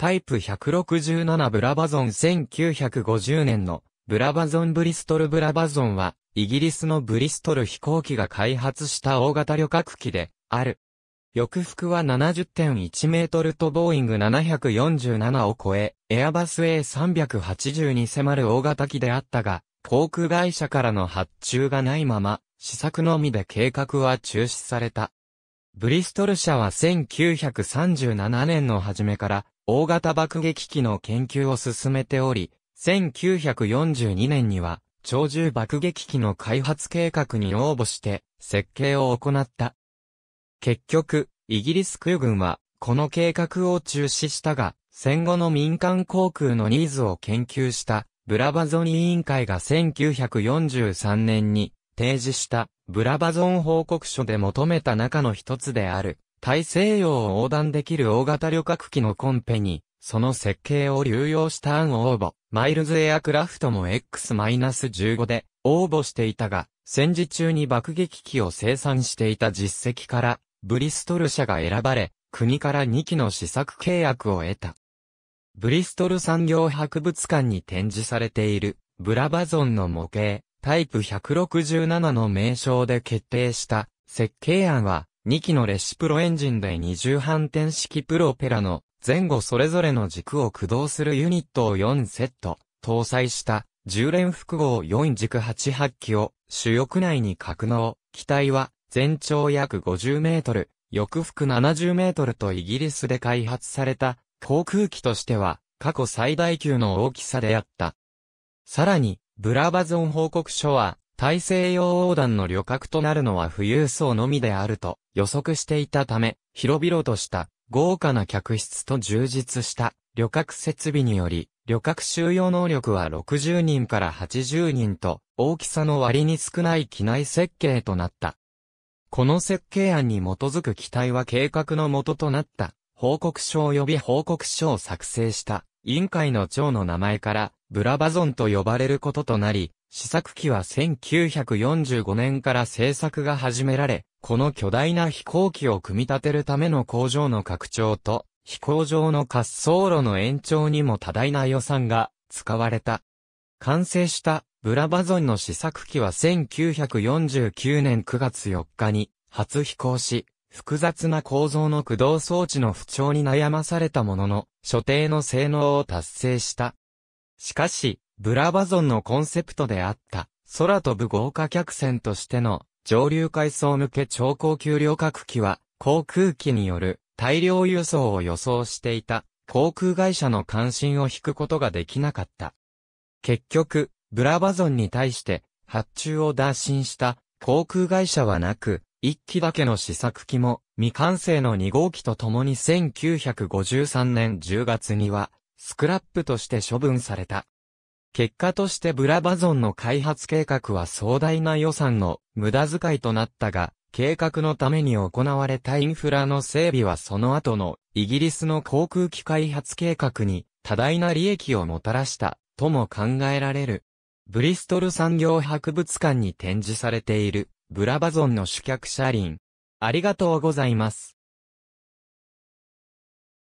タイプ167ブラバゾン1950年のブラバゾンブリストルブラバゾンはイギリスのブリストル飛行機が開発した大型旅客機である。翼幅は70.1メートルとボーイング747を超え、エアバス A380 に迫る大型機であったが、航空会社からの発注がないまま、試作のみで計画は中止された。ブリストル社は1937年の初めから大型爆撃機の研究を進めており、1942年には超重爆撃機の開発計画に応募して設計を行った。結局、イギリス空軍はこの計画を中止したが、戦後の民間航空のニーズを研究したブラバゾニ委員会が1943年に提示したブラバゾン報告書で求めた中の一つである、大西洋を横断できる大型旅客機のコンペに、その設計を流用した案を応募、マイルズエアクラフトも X-15 で応募していたが、戦時中に爆撃機を生産していた実績から、ブリストル社が選ばれ、国から2機の試作契約を得た。ブリストル産業博物館に展示されている、ブラバゾンの模型、タイプ167の名称で決定した設計案は、2機のレシプロエンジンで二重反転式プロペラの前後それぞれの軸を駆動するユニットを4セット、搭載した10連複合4軸8発機を主翼内に格納。機体は全長約50メートル、翼幅70メートルとイギリスで開発された航空機としては過去最大級の大きさであった。さらにブラバゾン報告書は、大西洋横断の旅客となるのは富裕層のみであると予測していたため、広々とした豪華な客室と充実した旅客設備により、旅客収容能力は60人から80人と、大きさの割に少ない機内設計となった。この設計案に基づく機体は計画の元となった、報告書及び報告書を作成した、委員会の長の名前から、ブラバゾンと呼ばれることとなり、試作機は1945年から製作が始められ、この巨大な飛行機を組み立てるための工場の拡張と、飛行場の滑走路の延長にも多大な予算が使われた。完成したブラバゾンの試作機は1949年9月4日に初飛行し、複雑な構造の駆動装置の不調に悩まされたものの、所定の性能を達成した。しかし、ブラバゾンのコンセプトであった、空飛ぶ豪華客船としての上流階層向け超高級旅客機は、航空機による大量輸送を予想していた航空会社の関心を引くことができなかった。結局、ブラバゾンに対して発注を打診した航空会社はなく、一機だけの試作機も未完成の2号機と共に1953年10月にはスクラップとして処分された。結果としてブラバゾンの開発計画は壮大な予算の無駄遣いとなったが、計画のために行われたインフラの整備はその後のイギリスの航空機開発計画に多大な利益をもたらしたとも考えられる。ブリストル産業博物館に展示されているブラバゾンの主客車輪。ありがとうございます。